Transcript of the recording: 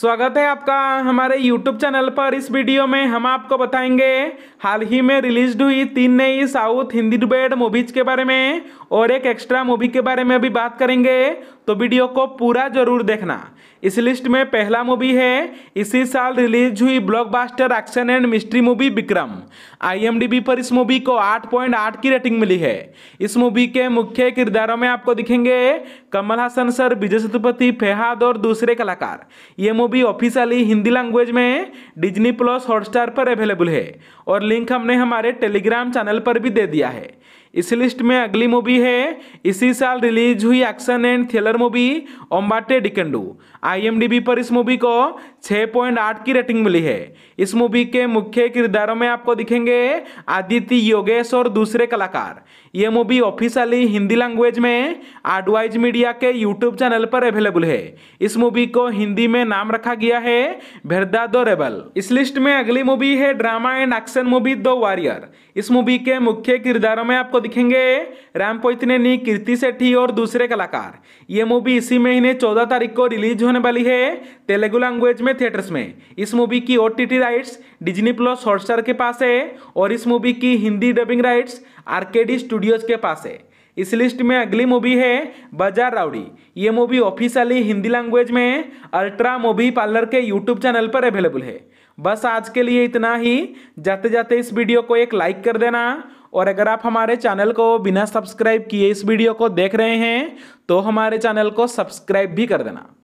स्वागत है आपका हमारे YouTube चैनल पर इस वीडियो में हम आपको बताएंगे हाल ही में रिलीज हुई तीन नई साउथ हिंदी डुबेड मूवीज के बारे में और एक एक्स्ट्रा मूवी के बारे में भी बात करेंगे तो वीडियो को पूरा जरूर देखना इस लिस्ट में पहला मूवी है इसी साल रिलीज हुई blockbuster action and mystery movie Vikram आई पर इस मूवी को 8.8 की रेटिंग मिली है इस मूवी के मुख्य किरदारों में आपको दिखेंगे कमल हासन सर विजय सतुपति फेहाद और दूसरे कलाकार ये मूवी ऑफिशियली हिंदी लैंग्वेज में डिजनी प्लस हॉटस्टार पर अवेलेबल है और लिंक हमने हमारे टेलीग्राम चैनल पर भी दे दिया है इस लिस्ट में अगली मूवी है इसी साल रिलीज हुई एक्शन एंड थ्रिलर मूवी ओम्बाटे डिकेंडू आईएमडीबी पर इस मूवी को 6.8 की रेटिंग मिली है इस मूवी के मुख्य किरदारों में आपको दिखेंगे आदित्य योगेश और दूसरे कलाकार ये मूवी ऑफिशियली हिंदी लैंग्वेज में आडवाइज मीडिया के यूट्यूब चैनल पर अवेलेबल है इस मूवी को हिंदी में नाम रखा गया है भेरदा दो रेबल इस लिस्ट में अगली मूवी है drama and action movie the warrior इस मूवी के मुख्य किरदारों में आपको दिखेंगे राम नी कीर्ति सेठी और दूसरे कलाकार ये मूवी इसी महीने 14 तारीख को रिलीज होने वाली है तेलुगु लैंग्वेज में थिएटर्स में इस मूवी की O T rights Disney plus Hotstar के पास है और इस मूवी की Hindi dubbing rights RKD studios के पास है इस लिस्ट में अगली मूवी है बाजार राउडी ये मूवी ऑफिशियली हिंदी लैंग्वेज में अल्ट्रा मूवी पार्लर के यूट्यूब चैनल पर अवेलेबल है बस आज के लिए इतना ही जाते जाते इस वीडियो को एक लाइक कर देना और अगर आप हमारे चैनल को बिना सब्सक्राइब किए इस वीडियो को देख रहे हैं तो हमारे चैनल को सब्सक्राइब भी कर देना